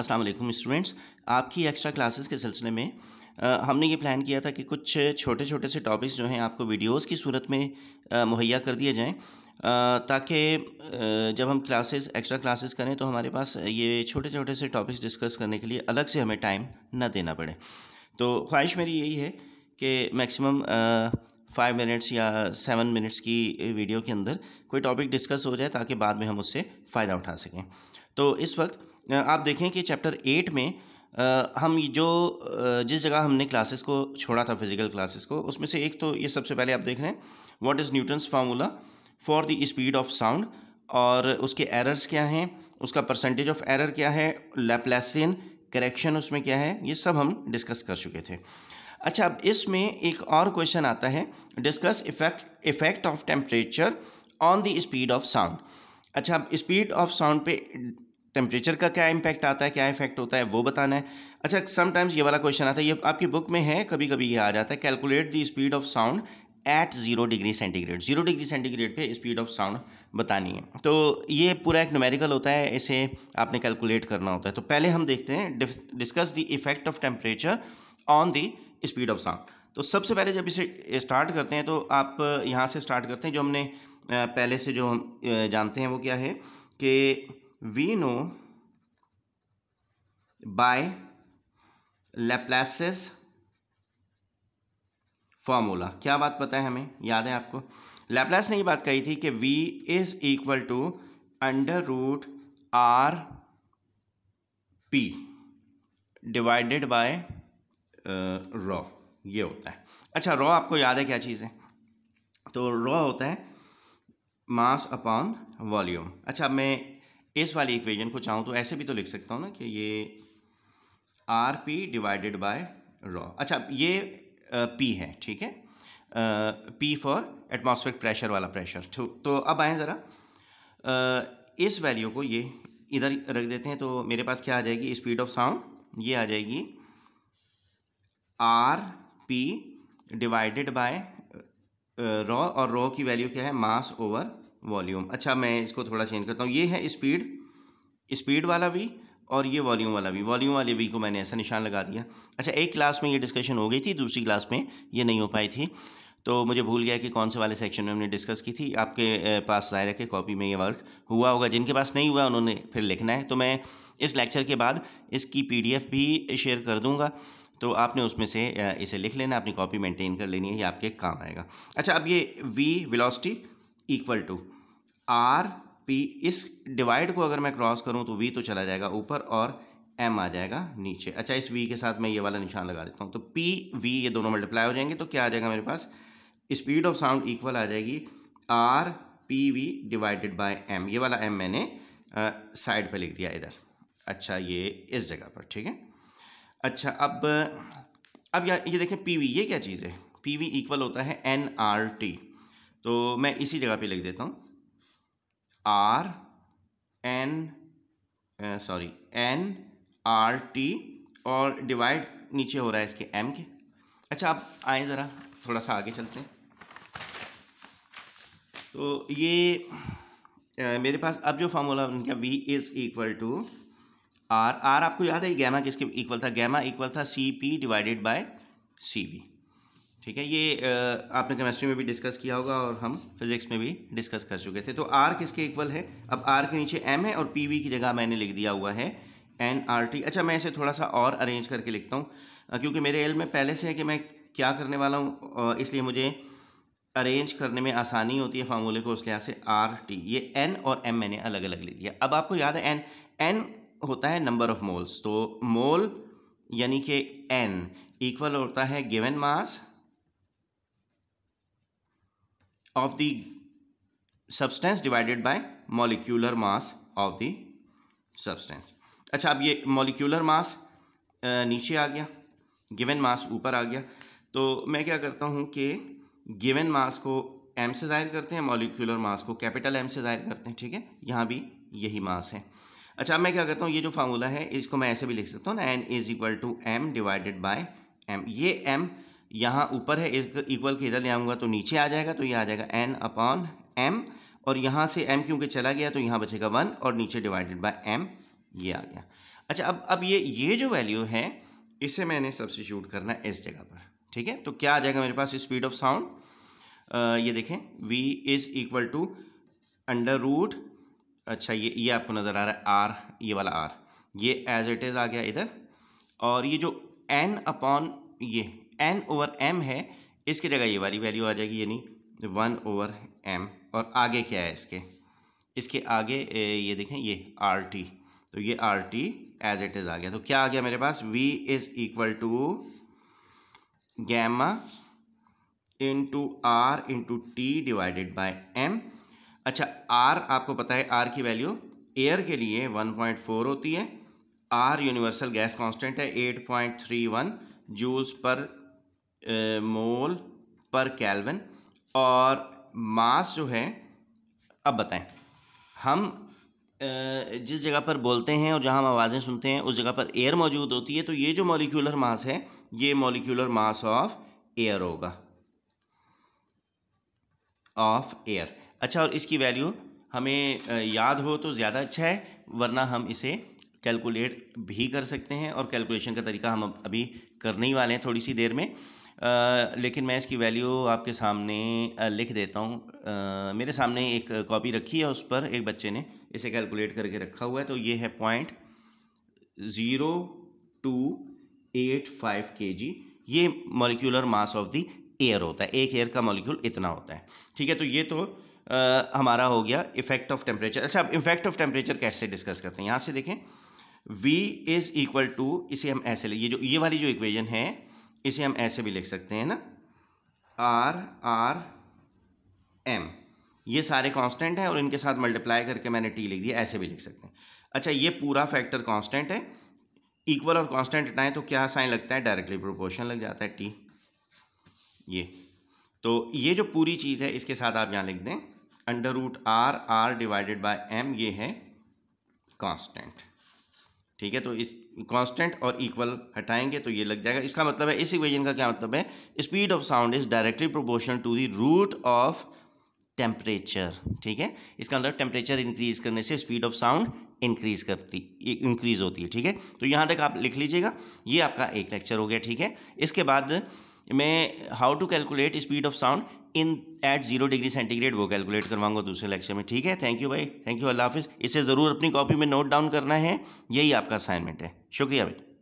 अस्सलाम वालेकुम स्टूडेंट्स आपकी एक्स्ट्रा क्लासेस के सिलसिले में आ, हमने ये प्लान किया था कि कुछ छोटे छोटे से टॉपिक्स जो हैं आपको वीडियोस की सूरत में मुहैया कर दिए जाएं ताकि जब हम क्लासेस एक्स्ट्रा क्लासेस करें तो हमारे पास ये छोटे छोटे से टॉपिक्स डिस्कस करने के लिए अलग से हमें टाइम ना देना पड़े तो ख्वाहिश मेरी यही है कि मैक्सिमम फाइव मिनट्स या सेवन मिनट्स की वीडियो eh, के अंदर कोई टॉपिक डिस्कस हो जाए ताकि बाद में हम उससे फ़ायदा उठा सकें तो इस वक्त eh, आप देखें कि चैप्टर एट में eh, हम जो जिस जगह हमने क्लासेस को छोड़ा था फिजिकल क्लासेस को उसमें से एक तो ये सबसे पहले आप देख रहे हैं what is Newton's formula for the speed of sound और उसके एरर्स क्या हैं उसका परसेंटेज ऑफ एरर क्या है लेपलेसिन करेक्शन उसमें क्या है ये सब हम डिस्कस कर चुके थे अच्छा अब इसमें एक और क्वेश्चन आता है discuss effect effect of temperature on the speed of sound अच्छा अब स्पीड ऑफ साउंड पे टेम्परेचर का क्या इम्पैक्ट आता है क्या इफेक्ट होता है वो बताना है अच्छा समटाइम्स ये वाला क्वेश्चन आता है ये आपकी बुक में है कभी कभी ये आ जाता है calculate the speed of sound at zero degree centigrade zero degree centigrade पे स्पीड ऑफ साउंड बतानी है तो ये पूरा एक न्यूमेरिकल होता है इसे आपने कैलकुलेट करना होता है तो पहले हम देखते हैं discuss the effect of temperature on the speed of sound तो सबसे पहले जब इसे स्टार्ट करते हैं तो आप यहाँ से स्टार्ट करते हैं जो हमने पहले से जो हम जानते हैं वो क्या है कि we know by Laplace's formula क्या बात पता है हमें याद है आपको लेप्लास ने ये बात कही थी कि v is equal to under root R P divided by rho ये होता है अच्छा रॉ आपको याद है क्या चीज़ है तो रॉ होता है मास अपॉन वॉल्यूम अच्छा मैं इस वाली इक्वेशन को चाहूँ तो ऐसे भी तो लिख सकता हूँ ना कि ये R P divided by rho अच्छा ये पी है ठीक है पी फॉर एटमॉस्फेरिक प्रेशर वाला प्रेशर तो, तो अब आएँ ज़रा इस वैल्यू को ये इधर रख देते हैं तो मेरे पास क्या आ जाएगी स्पीड ऑफ साउंड ये आ जाएगी R P divided by rho और रॉ की वैल्यू क्या है मास ओवर वॉल्यूम अच्छा मैं इसको थोड़ा चेंज करता हूँ ये है स्पीड स्पीड वाला वी और ये वॉल्यूम वाला भी वॉल्यूम वाले वी को मैंने ऐसा निशान लगा दिया अच्छा एक क्लास में ये डिस्कशन हो गई थी दूसरी क्लास में ये नहीं हो पाई थी तो मुझे भूल गया कि कौन से वाले सेक्शन में हमने डिस्कस की थी आपके पास ज़ाहिर है कि कॉपी में ये वर्क हुआ होगा जिनके पास नहीं हुआ उन्होंने फिर लिखना है तो मैं इस लेक्चर के बाद इसकी पीडीएफ भी शेयर कर दूँगा तो आपने उसमें से इसे लिख लेना अपनी कॉपी मेंटेन कर लेनी है ये आपके काम आएगा अच्छा अब ये V velocity equal to R P इस डिवाइड को अगर मैं क्रॉस करूँ तो वी तो चला जाएगा ऊपर और एम आ जाएगा नीचे अच्छा इस वी के साथ मैं ये वाला निशान लगा देता हूँ तो पी वी ये दोनों मल्टीप्लाई हो जाएंगे तो क्या आ जाएगा मेरे पास स्पीड ऑफ साउंड इक्वल आ जाएगी R P V divided by M ये वाला एम मैंने साइड पर लिख दिया इधर अच्छा ये इस जगह पर ठीक है अच्छा अब अब या ये देखें पी वी ये क्या चीज़ है पी वी इक्वल होता है एन आर टी तो मैं इसी जगह पे लिख देता हूँ R N sorry N R T और डिवाइड नीचे हो रहा है इसके एम के अच्छा आप आए ज़रा थोड़ा सा आगे चलते हैं तो ये आ, मेरे पास अब जो फार्मूला बन गया V is equal to R R आपको याद है गैमा किसके इक्वल था गैमा इक्वल था C P divided by C V ठीक है ये आपने केमिस्ट्री में भी डिस्कस किया होगा और हम फिजिक्स में भी डिस्कस कर चुके थे तो आर किसके इक्वल है अब आर के नीचे एम है और पी वी की जगह मैंने लिख दिया हुआ है एन आर टी अच्छा मैं इसे थोड़ा सा और अरेंज करके लिखता हूँ क्योंकि मेरे एल में पहले से है कि मैं क्या करने वाला हूँ इसलिए मुझे अरेंज करने में आसानी होती है फार्मूले को उस लिहाज से आर टी ये एन और एम मैंने अलग अलग लिख दिया अब आपको याद है एन एन होता है नंबर ऑफ मोल्स तो मोल यानी कि एन इक्वल होता है given mass of the substance divided by molecular mass of the substance अच्छा अब ये मॉलिक्यूलर मास नीचे आ गया गिवन मास ऊपर आ गया तो मैं क्या करता हूँ कि गिवन मास को एम से ज़ाहिर करते हैं मॉलिक्यूलर मास को कैपिटल एम से ज़ाहिर करते हैं ठीक है यहाँ भी यही मास है अच्छा मैं क्या करता हूँ ये जो फार्मूला है इसको मैं ऐसे भी लिख सकता हूँ ना N is equal to M divided by M ये एम यहाँ ऊपर है इक्वल के इधर ले आऊँगा तो नीचे आ जाएगा तो ये आ जाएगा एन अपॉन एम और यहाँ से एम क्योंकि चला गया तो यहाँ बचेगा वन और नीचे डिवाइडेड बाय एम ये आ गया अच्छा अब अब ये ये जो वैल्यू है इसे मैंने सब्सटीट्यूट करना है इस जगह पर ठीक है तो क्या आ जाएगा मेरे पास स्पीड ऑफ साउंड ये देखें v is equal to under root अच्छा ये ये आपको नज़र आ रहा है आर ये वाला आर ये एज इट इज़ आ गया इधर और ये जो एन अपॉन ये एन ओवर एम है इसकी जगह ये वाली वैल्यू आ जाएगी यानी वन ओवर एम और आगे क्या है इसके इसके आगे ये देखें ये आर टी तो ये R T as it is आ गया तो क्या आ गया मेरे पास V is equal to gamma into R into T divided by M अच्छा आर आपको पता है आर की वैल्यू एयर के लिए 1.4 होती है आर यूनिवर्सल गैस कांस्टेंट है 8.31 जूल्स पर मोल पर कैलविन और मास जो है अब बताएं हम जिस जगह पर बोलते हैं और जहां हम आवाज़ें सुनते हैं उस जगह पर एयर मौजूद होती है तो ये जो मॉलिक्यूलर मास है ये मॉलिक्यूलर मास ऑफ एयर होगा ऑफ एयर अच्छा और इसकी वैल्यू हमें याद हो तो ज़्यादा अच्छा है वरना हम इसे कैलकुलेट भी कर सकते हैं और कैलकुलेशन का तरीका हम अभी करने ही वाले हैं थोड़ी सी देर में आ, लेकिन मैं इसकी वैल्यू आपके सामने लिख देता हूँ मेरे सामने एक कॉपी रखी है उस पर एक बच्चे ने इसे कैलकुलेट करके रखा हुआ है तो ये है point zero two eight five K G ये molecular mass of the air होता है एक एयर का मॉलिक्यूल इतना होता है ठीक है तो ये तो आ, हमारा हो गया इफेक्ट ऑफ टेम्परेचर अच्छा अब इफेक्ट ऑफ टेम्परेचर कैसे डिस्कस करते हैं यहाँ से देखें V इज इक्वल टू इसे हम ऐसे ये जो ये वाली जो इक्वेजन है इसे हम ऐसे भी लिख सकते हैं ना आर आर एम ये सारे कांस्टेंट हैं और इनके साथ मल्टीप्लाई करके मैंने टी लिख दिया ऐसे भी लिख सकते हैं अच्छा ये पूरा फैक्टर कांस्टेंट है इक्वल और कांस्टेंट हटाएं तो क्या साइन लगता है डायरेक्टली प्रोपोर्शन लग जाता है टी ये तो ये जो पूरी चीज़ है इसके साथ आप यहाँ लिख दें under root R R divided by M ये है कांस्टेंट ठीक है तो इस कांस्टेंट और इक्वल हटाएंगे तो ये लग जाएगा इसका मतलब है इस इक्वेशन का क्या मतलब है speed of sound is directly proportional to the root of temperature ठीक है इसका मतलब टेम्परेचर इंक्रीज करने से स्पीड ऑफ साउंड इंक्रीज करती इंक्रीज होती है ठीक है तो यहाँ तक आप लिख लीजिएगा ये आपका एक लेक्चर हो गया ठीक है इसके बाद मैं how to calculate speed of sound in at zero degree centigrade वो कैलकुलेट करवाऊंगा दूसरे लेक्चर में ठीक है थैंक यू भाई थैंक यू अल्लाह हाफिज़ इसे ज़रूर अपनी कॉपी में नोट डाउन करना है यही आपका असाइनमेंट है शुक्रिया भाई